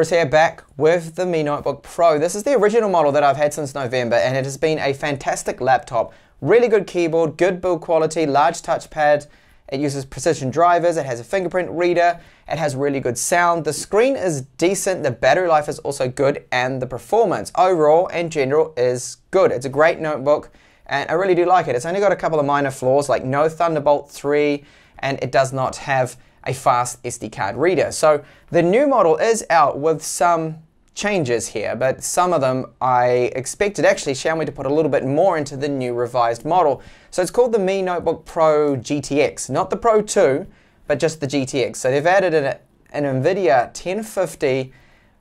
Chris here back with the Mi Notebook Pro. This is the original model that I've had since November and it has been a fantastic laptop. Really good keyboard, good build quality, large touchpad, it uses precision drivers, it has a fingerprint reader, it has really good sound, the screen is decent, the battery life is also good, and the performance overall in general is good. It's a great notebook, and I really do like it. It's only got a couple of minor flaws, like no Thunderbolt 3, and it does not have a fast SD card reader. So the new model is out with some changes here, but some of them I expected actually Xiaomi to put a little bit more into the new revised model. So it's called the Mi Notebook Pro GTX, not the Pro 2, but just the GTX. So they've added an, an NVIDIA 1050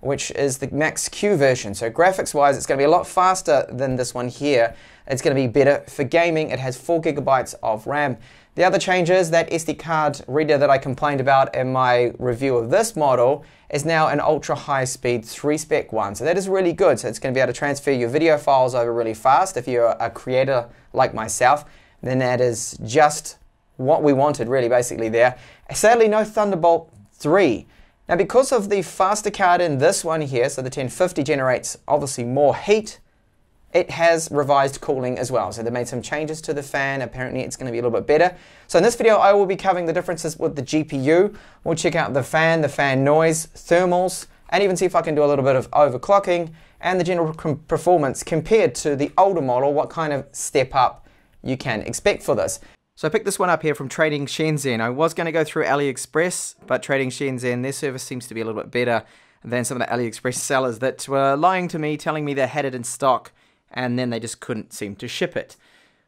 which is the Max Q version. So graphics wise, it's gonna be a lot faster than this one here. It's gonna be better for gaming. It has four gigabytes of RAM. The other change is that SD card reader that I complained about in my review of this model is now an ultra high speed 3 spec one. So that is really good. So it's going to be able to transfer your video files over really fast. If you're a creator like myself, then that is just what we wanted really basically there. Sadly, no Thunderbolt 3. Now because of the faster card in this one here, so the 1050 generates obviously more heat, it has revised cooling as well. So they made some changes to the fan. Apparently it's going to be a little bit better. So in this video, I will be covering the differences with the GPU. We'll check out the fan, the fan noise, thermals, and even see if I can do a little bit of overclocking and the general performance compared to the older model, what kind of step up you can expect for this. So I picked this one up here from Trading Shenzhen. I was going to go through AliExpress, but Trading Shenzhen, their service seems to be a little bit better than some of the AliExpress sellers that were lying to me, telling me they had it in stock and then they just couldn't seem to ship it.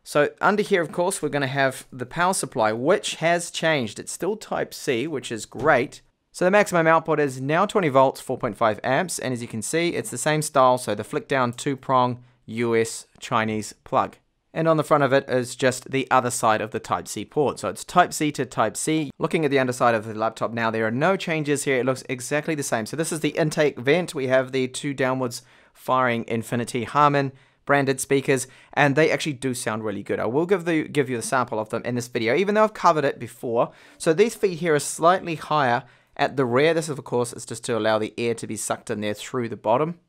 So under here, of course, we're going to have the power supply, which has changed. It's still type C, which is great. So the maximum output is now 20 volts, 4.5 amps, and as you can see, it's the same style, so the flick down two prong US Chinese plug. And on the front of it is just the other side of the Type-C port. So it's Type-C to Type-C. Looking at the underside of the laptop now, there are no changes here. It looks exactly the same. So this is the intake vent. We have the two downwards firing Infinity Harmon branded speakers, and they actually do sound really good. I will give the give you the sample of them in this video, even though I've covered it before. So these feet here are slightly higher at the rear. This, of course, is just to allow the air to be sucked in there through the bottom.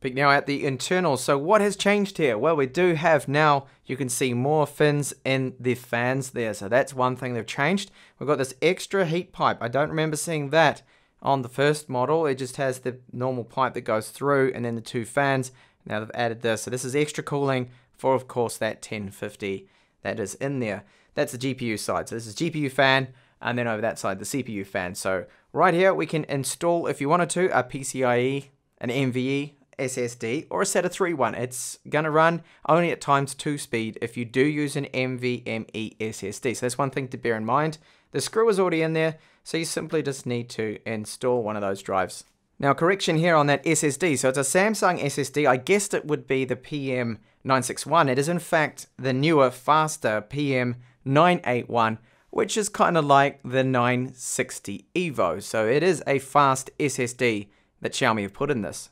But now at the internals, so what has changed here? Well, we do have now, you can see more fins in the fans there. So that's one thing they've changed. We've got this extra heat pipe. I don't remember seeing that on the first model. It just has the normal pipe that goes through and then the two fans now they've added this, so this is extra cooling for of course that 1050 that is in there. That's the GPU side, so this is GPU fan, and then over that side the CPU fan. So right here we can install, if you wanted to, a PCIe, an NVMe, SSD, or a SATA 3 one. It's gonna run only at times 2 speed if you do use an NVMe SSD. So that's one thing to bear in mind. The screw is already in there, so you simply just need to install one of those drives. Now, correction here on that SSD. So it's a Samsung SSD. I guessed it would be the PM961. It is, in fact, the newer, faster PM981, which is kind of like the 960 EVO. So it is a fast SSD that Xiaomi have put in this.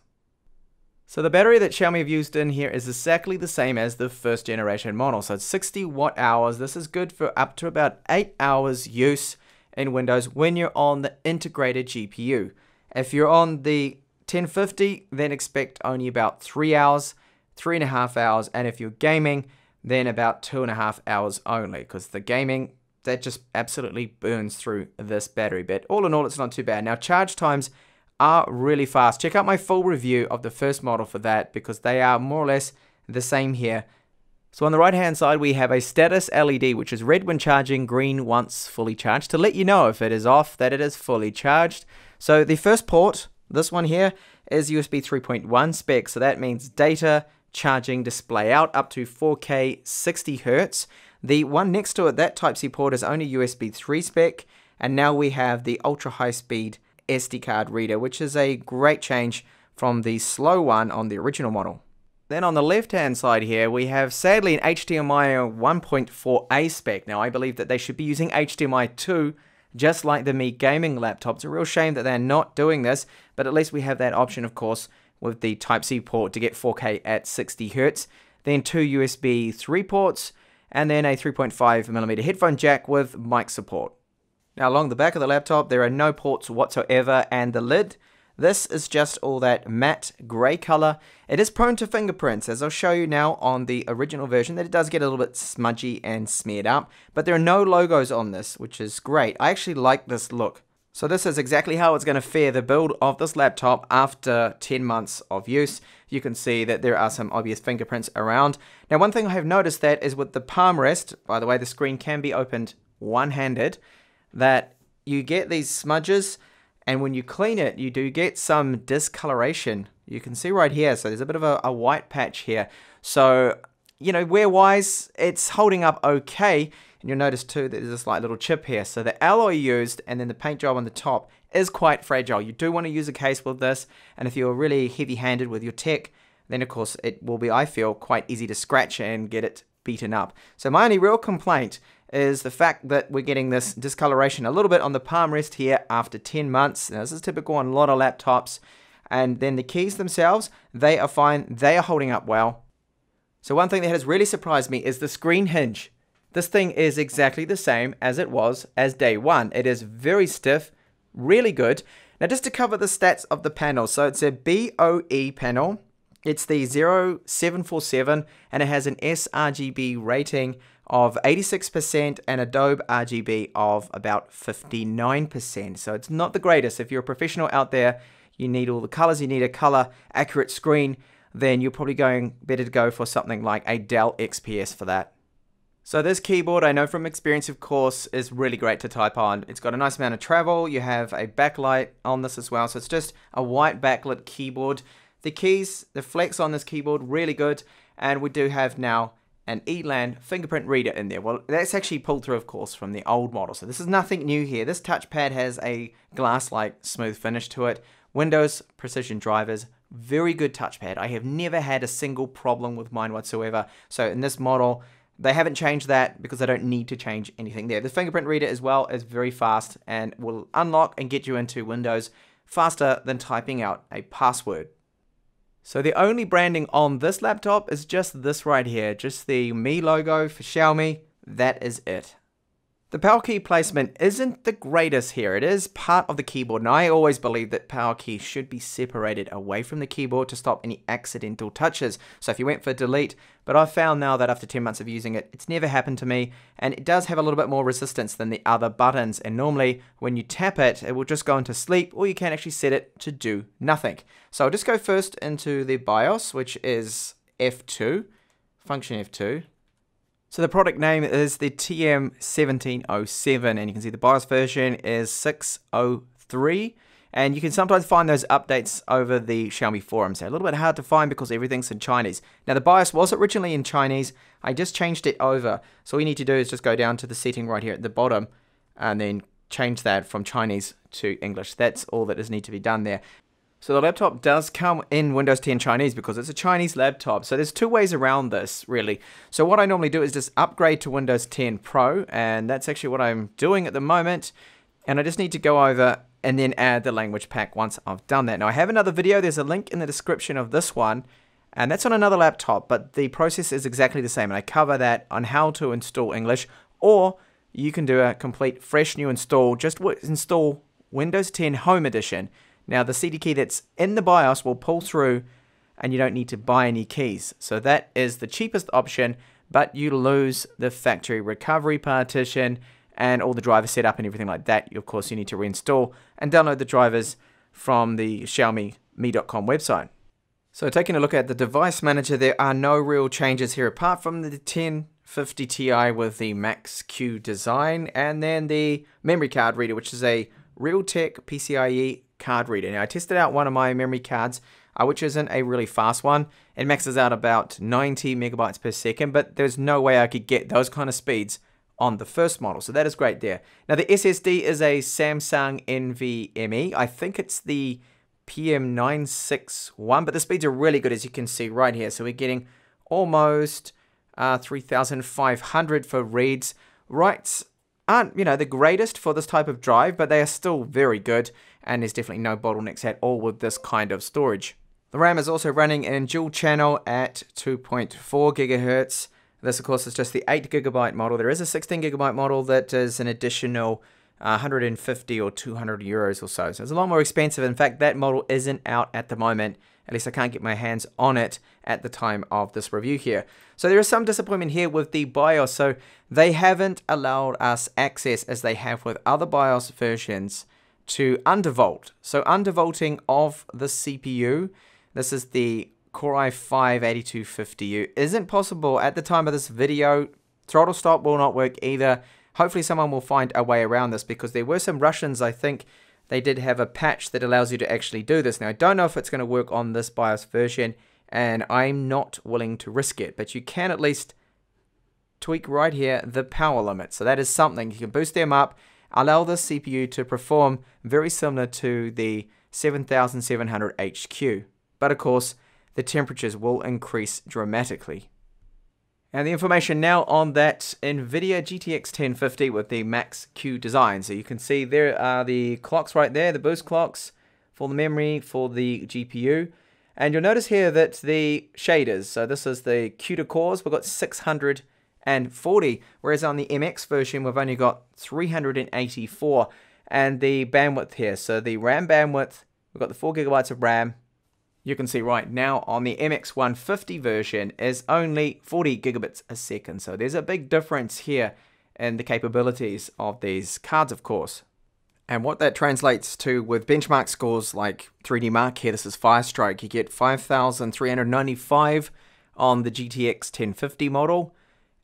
So the battery that Xiaomi have used in here is exactly the same as the first generation model. So it's 60 watt hours. This is good for up to about 8 hours use in Windows when you're on the integrated GPU. If you're on the 1050, then expect only about three hours, three and a half hours. And if you're gaming, then about two and a half hours only because the gaming that just absolutely burns through this battery but all in all it's not too bad now charge times are really fast check out my full review of the first model for that because they are more or less the same here so on the right hand side we have a status LED which is red when charging green once fully charged to let you know if it is off that it is fully charged so the first port, this one here, is USB 3.1 spec. So that means data, charging, display out up to 4K 60 Hz. The one next to it, that Type-C port is only USB 3 spec. And now we have the ultra high speed SD card reader, which is a great change from the slow one on the original model. Then on the left hand side here, we have sadly an HDMI 1.4a spec. Now I believe that they should be using HDMI 2 just like the Mi gaming laptop. It's a real shame that they're not doing this, but at least we have that option, of course, with the Type-C port to get 4K at 60Hz. Then two USB 3 ports, and then a 3.5mm headphone jack with mic support. Now along the back of the laptop, there are no ports whatsoever, and the lid this is just all that matte grey colour. It is prone to fingerprints, as I'll show you now on the original version, that it does get a little bit smudgy and smeared up, but there are no logos on this, which is great. I actually like this look. So this is exactly how it's going to fare the build of this laptop after 10 months of use. You can see that there are some obvious fingerprints around. Now one thing I have noticed that is with the palm rest, by the way the screen can be opened one-handed, that you get these smudges and when you clean it, you do get some discoloration. You can see right here, so there's a bit of a, a white patch here. So, you know, wear-wise, it's holding up okay. And you'll notice too that there's this slight little chip here. So the alloy used and then the paint job on the top is quite fragile. You do want to use a case with this. And if you're really heavy-handed with your tech, then of course it will be, I feel, quite easy to scratch and get it beaten up. So my only real complaint is the fact that we're getting this discoloration a little bit on the palm rest here after 10 months. Now, this is typical on a lot of laptops. And then the keys themselves, they are fine. They are holding up well. So one thing that has really surprised me is the screen hinge. This thing is exactly the same as it was as day one. It is very stiff, really good. Now just to cover the stats of the panel, so it's a BOE panel, it's the 0747 and it has an sRGB rating of 86% and Adobe RGB of about 59%. So it's not the greatest. If you're a professional out there, you need all the colors, you need a color accurate screen, then you're probably going better to go for something like a Dell XPS for that. So this keyboard, I know from experience of course, is really great to type on. It's got a nice amount of travel, you have a backlight on this as well, so it's just a white backlit keyboard. The keys, the flex on this keyboard, really good, and we do have now an eLAN fingerprint reader in there. Well, that's actually pulled through, of course, from the old model. So this is nothing new here. This touchpad has a glass-like smooth finish to it. Windows precision drivers, very good touchpad. I have never had a single problem with mine whatsoever. So in this model, they haven't changed that because they don't need to change anything there. The fingerprint reader as well is very fast and will unlock and get you into Windows faster than typing out a password. So the only branding on this laptop is just this right here, just the Mi logo for Xiaomi, that is it. The power key placement isn't the greatest here. It is part of the keyboard, and I always believe that power keys should be separated away from the keyboard to stop any accidental touches. So if you went for delete, but I've found now that after 10 months of using it, it's never happened to me, and it does have a little bit more resistance than the other buttons, and normally when you tap it, it will just go into sleep, or you can actually set it to do nothing. So I'll just go first into the BIOS, which is F2, function F2, so the product name is the TM1707 and you can see the BIOS version is 603 and you can sometimes find those updates over the Xiaomi forums. They're a little bit hard to find because everything's in Chinese. Now the BIOS was originally in Chinese, I just changed it over. So all you need to do is just go down to the setting right here at the bottom and then change that from Chinese to English. That's all that is need to be done there. So the laptop does come in Windows 10 Chinese because it's a Chinese laptop. So there's two ways around this really. So what I normally do is just upgrade to Windows 10 Pro and that's actually what I'm doing at the moment. And I just need to go over and then add the language pack once I've done that. Now I have another video, there's a link in the description of this one and that's on another laptop but the process is exactly the same and I cover that on how to install English or you can do a complete fresh new install, just install Windows 10 Home Edition now the CD key that's in the BIOS will pull through and you don't need to buy any keys. So that is the cheapest option, but you lose the factory recovery partition and all the driver setup and everything like that. Of course, you need to reinstall and download the drivers from the Xiaomi Mi.com website. So taking a look at the device manager, there are no real changes here apart from the 1050 Ti with the Max-Q design and then the memory card reader, which is a Realtek PCIe card reader. Now, I tested out one of my memory cards, uh, which isn't a really fast one. It maxes out about 90 megabytes per second, but there's no way I could get those kind of speeds on the first model, so that is great there. Now, the SSD is a Samsung NVMe. I think it's the PM961, but the speeds are really good, as you can see right here. So we're getting almost uh, 3,500 for reads. Writes aren't, you know, the greatest for this type of drive, but they are still very good, and there's definitely no bottlenecks at all with this kind of storage. The RAM is also running in dual channel at 2.4 gigahertz. This, of course, is just the 8 gigabyte model. There is a 16 gigabyte model that is an additional 150 uh, or 200 euros or so. So it's a lot more expensive. In fact, that model isn't out at the moment. At least I can't get my hands on it at the time of this review here. So there is some disappointment here with the BIOS. So they haven't allowed us access as they have with other BIOS versions to undervolt. So undervolting of the CPU, this is the Core i5-8250U, isn't possible at the time of this video. Throttle stop will not work either. Hopefully someone will find a way around this because there were some Russians, I think, they did have a patch that allows you to actually do this. Now, I don't know if it's going to work on this BIOS version, and I'm not willing to risk it, but you can at least tweak right here the power limit. So that is something. You can boost them up, allow the CPU to perform very similar to the 7700 HQ. But of course, the temperatures will increase dramatically. And the information now on that NVIDIA GTX 1050 with the Max Q design. So you can see there are the clocks right there, the boost clocks for the memory, for the GPU. And you'll notice here that the shaders, so this is the CUDA cores, we've got 640, whereas on the MX version, we've only got 384. And the bandwidth here, so the RAM bandwidth, we've got the 4 gigabytes of RAM, you can see right now on the MX150 version is only 40 gigabits a second. So there's a big difference here in the capabilities of these cards, of course. And what that translates to with benchmark scores like 3D Mark here, this is Firestrike, you get 5,395 on the GTX 1050 model,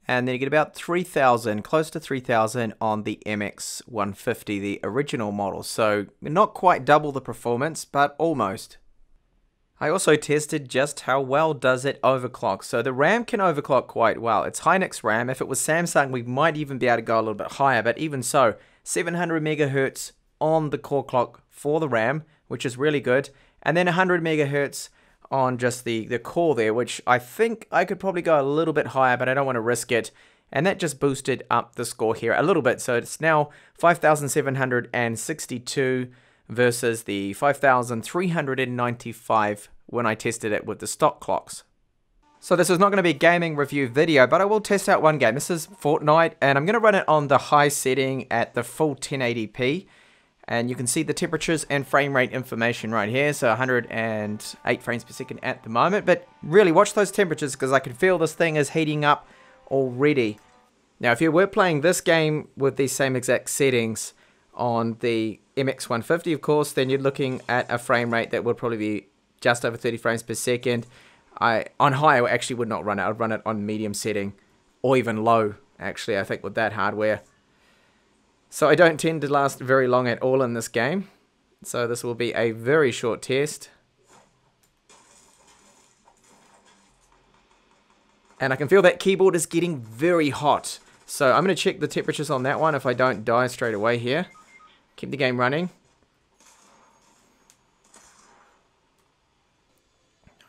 and then you get about 3,000, close to 3,000 on the MX150, the original model. So not quite double the performance, but almost. I also tested just how well does it overclock. So the RAM can overclock quite well. It's Hynix RAM. If it was Samsung, we might even be able to go a little bit higher, but even so, 700 megahertz on the core clock for the RAM, which is really good. And then 100 megahertz on just the, the core there, which I think I could probably go a little bit higher, but I don't want to risk it. And that just boosted up the score here a little bit. So it's now 5,762 versus the 5,395 when I tested it with the stock clocks. So this is not going to be a gaming review video, but I will test out one game. This is Fortnite, and I'm going to run it on the high setting at the full 1080p. And you can see the temperatures and frame rate information right here. So 108 frames per second at the moment. But really, watch those temperatures because I can feel this thing is heating up already. Now, if you were playing this game with these same exact settings, on the MX150, of course, then you're looking at a frame rate that would probably be just over 30 frames per second. I on high, I actually would not run it. I'd run it on medium setting, or even low. Actually, I think with that hardware. So I don't tend to last very long at all in this game. So this will be a very short test. And I can feel that keyboard is getting very hot. So I'm going to check the temperatures on that one if I don't die straight away here. Keep the game running.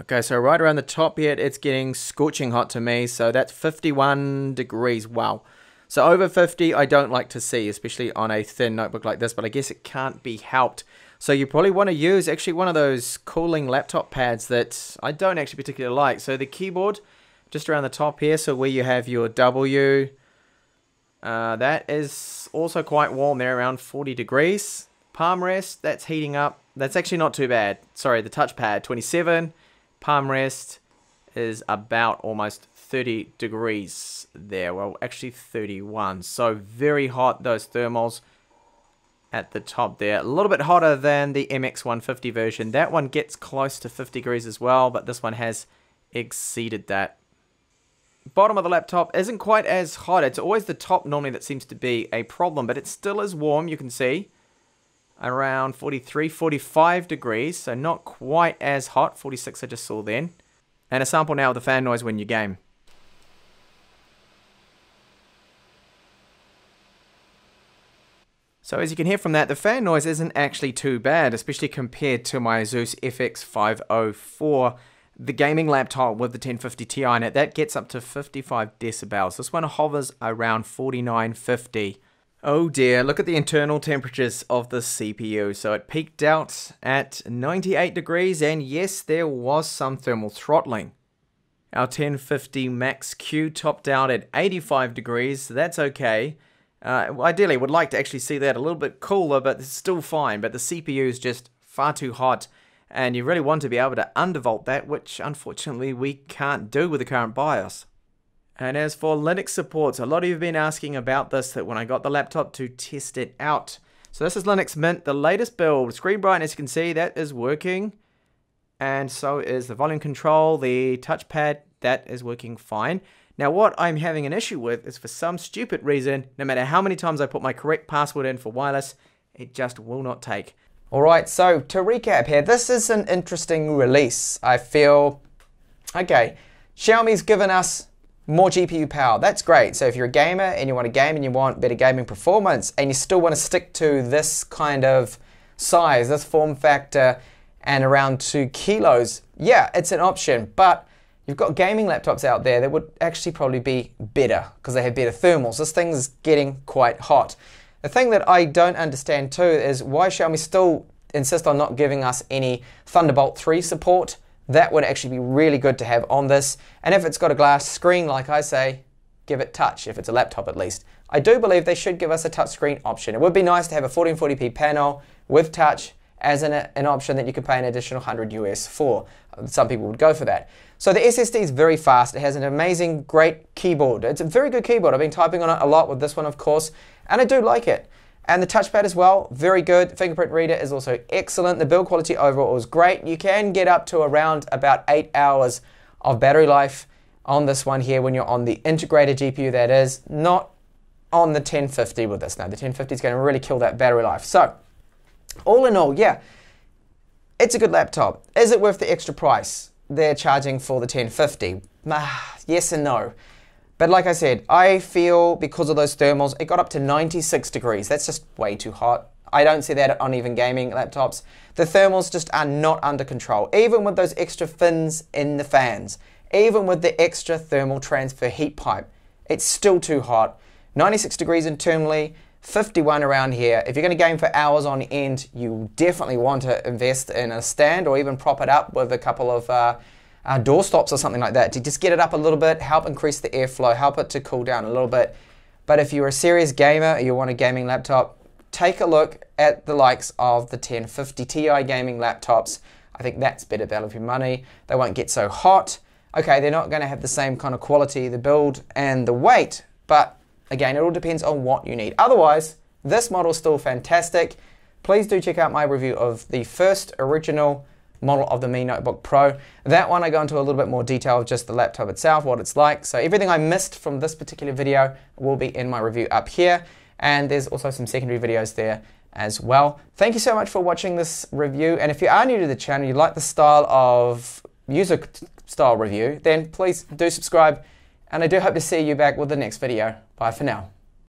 Okay, so right around the top here, it's getting scorching hot to me. So that's 51 degrees. Wow. So over 50, I don't like to see, especially on a thin notebook like this, but I guess it can't be helped. So you probably want to use actually one of those cooling laptop pads that I don't actually particularly like. So the keyboard, just around the top here, so where you have your W, uh, that is also quite warm there, around 40 degrees. Palm rest, that's heating up. That's actually not too bad. Sorry, the touchpad, 27. Palm rest is about almost 30 degrees there. Well, actually 31. So very hot, those thermals at the top there. A little bit hotter than the MX150 version. That one gets close to 50 degrees as well, but this one has exceeded that bottom of the laptop isn't quite as hot. It's always the top normally that seems to be a problem, but it still is warm, you can see. Around 43, 45 degrees, so not quite as hot. 46 I just saw then. And a sample now of the fan noise when you game. So as you can hear from that, the fan noise isn't actually too bad, especially compared to my Zeus FX504 the gaming laptop with the 1050 Ti in it, that gets up to 55 decibels. This one hovers around 4950. Oh dear, look at the internal temperatures of the CPU. So it peaked out at 98 degrees and yes, there was some thermal throttling. Our 1050 Max Q topped out at 85 degrees, that's okay. Uh, ideally, would like to actually see that a little bit cooler, but it's still fine. But the CPU is just far too hot and you really want to be able to undervolt that, which unfortunately we can't do with the current BIOS. And as for Linux supports, a lot of you have been asking about this that when I got the laptop to test it out. So this is Linux Mint, the latest build. Screen bright, as you can see, that is working. And so is the volume control, the touchpad, that is working fine. Now what I'm having an issue with is for some stupid reason, no matter how many times I put my correct password in for wireless, it just will not take. All right, so to recap here, this is an interesting release. I feel, okay, Xiaomi's given us more GPU power. That's great. So if you're a gamer and you want a game and you want better gaming performance and you still want to stick to this kind of size, this form factor, and around two kilos, yeah, it's an option. But you've got gaming laptops out there that would actually probably be better because they have better thermals. This thing's getting quite hot. The thing that I don't understand too is why Xiaomi still insist on not giving us any Thunderbolt 3 support. That would actually be really good to have on this. And if it's got a glass screen, like I say, give it touch, if it's a laptop at least. I do believe they should give us a touchscreen option. It would be nice to have a 1440p panel with touch as an, an option that you could pay an additional 100 US for. Some people would go for that. So the SSD is very fast. It has an amazing, great keyboard. It's a very good keyboard. I've been typing on it a lot with this one, of course and I do like it. And the touchpad as well, very good. Fingerprint reader is also excellent. The build quality overall is great. You can get up to around about eight hours of battery life on this one here when you're on the integrated GPU that is, not on the 1050 with this. Now, the 1050 is going to really kill that battery life. So, all in all, yeah, it's a good laptop. Is it worth the extra price they're charging for the 1050? yes and no. But like I said, I feel because of those thermals, it got up to 96 degrees. That's just way too hot. I don't see that on even gaming laptops. The thermals just are not under control, even with those extra fins in the fans, even with the extra thermal transfer heat pipe. It's still too hot. 96 degrees internally, 51 around here. If you're going to game for hours on end, you definitely want to invest in a stand or even prop it up with a couple of uh, uh, door stops or something like that to just get it up a little bit, help increase the airflow, help it to cool down a little bit. But if you're a serious gamer or you want a gaming laptop, take a look at the likes of the 1050 Ti gaming laptops. I think that's better value for money. They won't get so hot. Okay, they're not going to have the same kind of quality, the build and the weight, but again, it all depends on what you need. Otherwise, this model's still fantastic. Please do check out my review of the first original model of the Mi Notebook Pro. That one I go into a little bit more detail of just the laptop itself, what it's like. So everything I missed from this particular video will be in my review up here. And there's also some secondary videos there as well. Thank you so much for watching this review. And if you are new to the channel, you like the style of user style review, then please do subscribe. And I do hope to see you back with the next video. Bye for now.